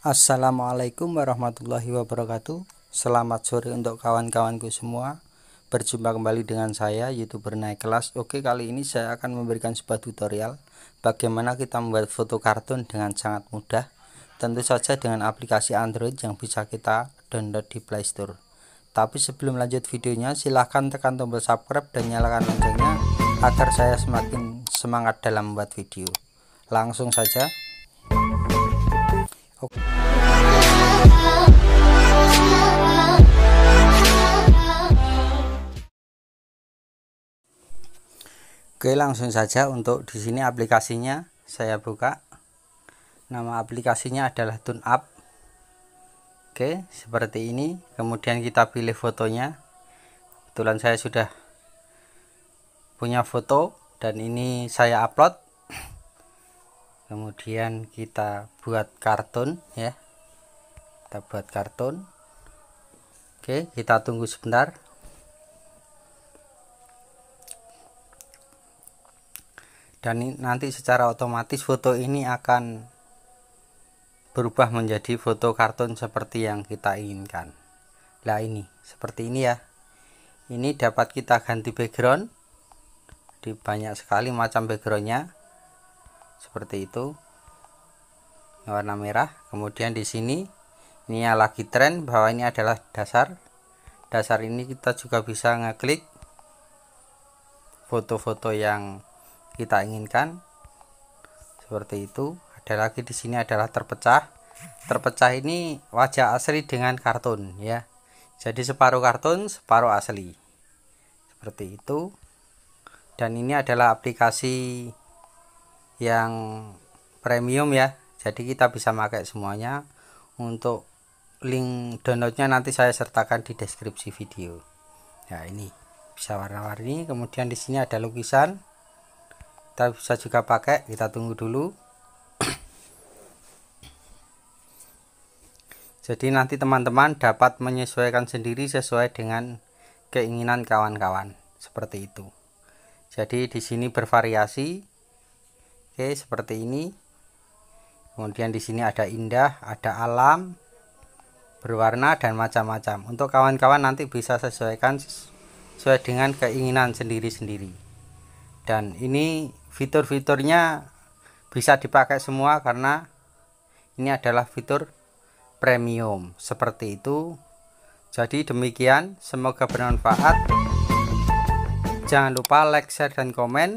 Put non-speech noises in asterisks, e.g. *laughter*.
Assalamualaikum warahmatullahi wabarakatuh Selamat sore untuk kawan-kawanku semua Berjumpa kembali dengan saya youtuber naik kelas Oke kali ini saya akan memberikan sebuah tutorial Bagaimana kita membuat foto kartun dengan sangat mudah Tentu saja dengan aplikasi Android yang bisa kita download di Play Store. Tapi sebelum lanjut videonya silahkan tekan tombol subscribe dan nyalakan loncengnya Agar saya semakin semangat dalam membuat video Langsung saja Okay. Oke langsung saja untuk di sini aplikasinya saya buka nama aplikasinya adalah tune up Oke seperti ini kemudian kita pilih fotonya kebetulan saya sudah punya foto dan ini saya upload kemudian kita buat kartun ya kita buat kartun oke kita tunggu sebentar dan nanti secara otomatis foto ini akan berubah menjadi foto kartun seperti yang kita inginkan lah ini seperti ini ya ini dapat kita ganti background di banyak sekali macam backgroundnya seperti itu warna merah kemudian di sini ini lagi tren bahwa ini adalah dasar dasar ini kita juga bisa ngeklik foto-foto yang kita inginkan seperti itu ada lagi di sini adalah terpecah terpecah ini wajah asli dengan kartun ya jadi separuh kartun separuh asli seperti itu dan ini adalah aplikasi yang premium ya jadi kita bisa pakai semuanya untuk link downloadnya nanti saya sertakan di deskripsi video ya ini bisa warna-warni kemudian di sini ada lukisan kita bisa juga pakai kita tunggu dulu *clears throat* jadi nanti teman-teman dapat menyesuaikan sendiri sesuai dengan keinginan kawan-kawan seperti itu jadi di sini bervariasi Oke, seperti ini. Kemudian di sini ada indah, ada alam, berwarna dan macam-macam. Untuk kawan-kawan nanti bisa sesuaikan sesuai dengan keinginan sendiri-sendiri. Dan ini fitur-fiturnya bisa dipakai semua karena ini adalah fitur premium. Seperti itu. Jadi demikian, semoga bermanfaat. Jangan lupa like, share, dan komen.